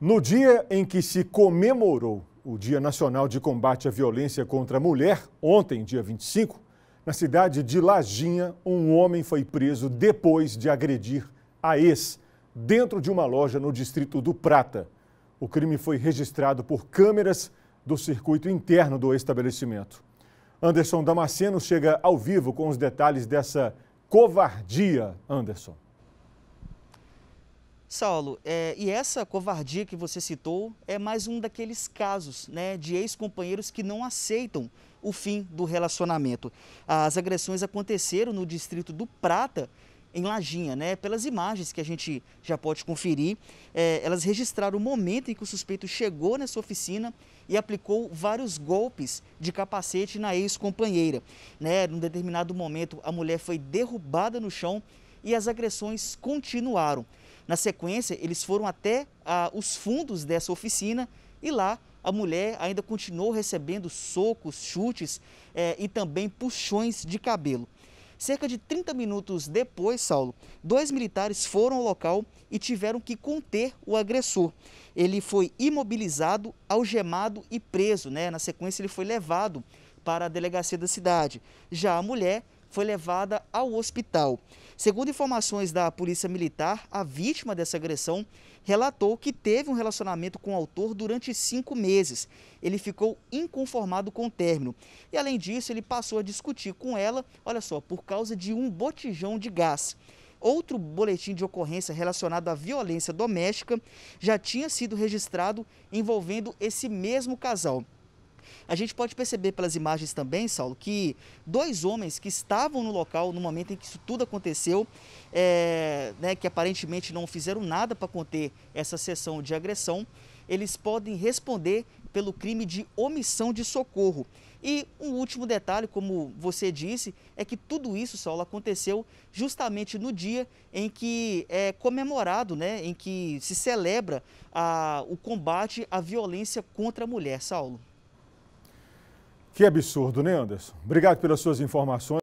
No dia em que se comemorou o Dia Nacional de Combate à Violência contra a Mulher, ontem, dia 25, na cidade de Lajinha, um homem foi preso depois de agredir a ex dentro de uma loja no distrito do Prata. O crime foi registrado por câmeras do circuito interno do estabelecimento. Anderson Damasceno chega ao vivo com os detalhes dessa covardia, Anderson. Saulo, é, e essa covardia que você citou é mais um daqueles casos né, de ex-companheiros que não aceitam o fim do relacionamento. As agressões aconteceram no distrito do Prata, em Lajinha, né? Pelas imagens que a gente já pode conferir, é, elas registraram o momento em que o suspeito chegou nessa oficina e aplicou vários golpes de capacete na ex-companheira. Né? Num determinado momento, a mulher foi derrubada no chão e as agressões continuaram. Na sequência, eles foram até ah, os fundos dessa oficina e lá a mulher ainda continuou recebendo socos, chutes eh, e também puxões de cabelo. Cerca de 30 minutos depois, Saulo, dois militares foram ao local e tiveram que conter o agressor. Ele foi imobilizado, algemado e preso. Né? Na sequência, ele foi levado para a delegacia da cidade. Já a mulher foi levada ao hospital. Segundo informações da Polícia Militar, a vítima dessa agressão relatou que teve um relacionamento com o autor durante cinco meses. Ele ficou inconformado com o término. E além disso, ele passou a discutir com ela, olha só, por causa de um botijão de gás. Outro boletim de ocorrência relacionado à violência doméstica já tinha sido registrado envolvendo esse mesmo casal. A gente pode perceber pelas imagens também, Saulo, que dois homens que estavam no local no momento em que isso tudo aconteceu, é, né, que aparentemente não fizeram nada para conter essa sessão de agressão, eles podem responder pelo crime de omissão de socorro. E um último detalhe, como você disse, é que tudo isso, Saulo, aconteceu justamente no dia em que é comemorado, né, em que se celebra a, o combate à violência contra a mulher, Saulo. Que absurdo, né, Anderson? Obrigado pelas suas informações.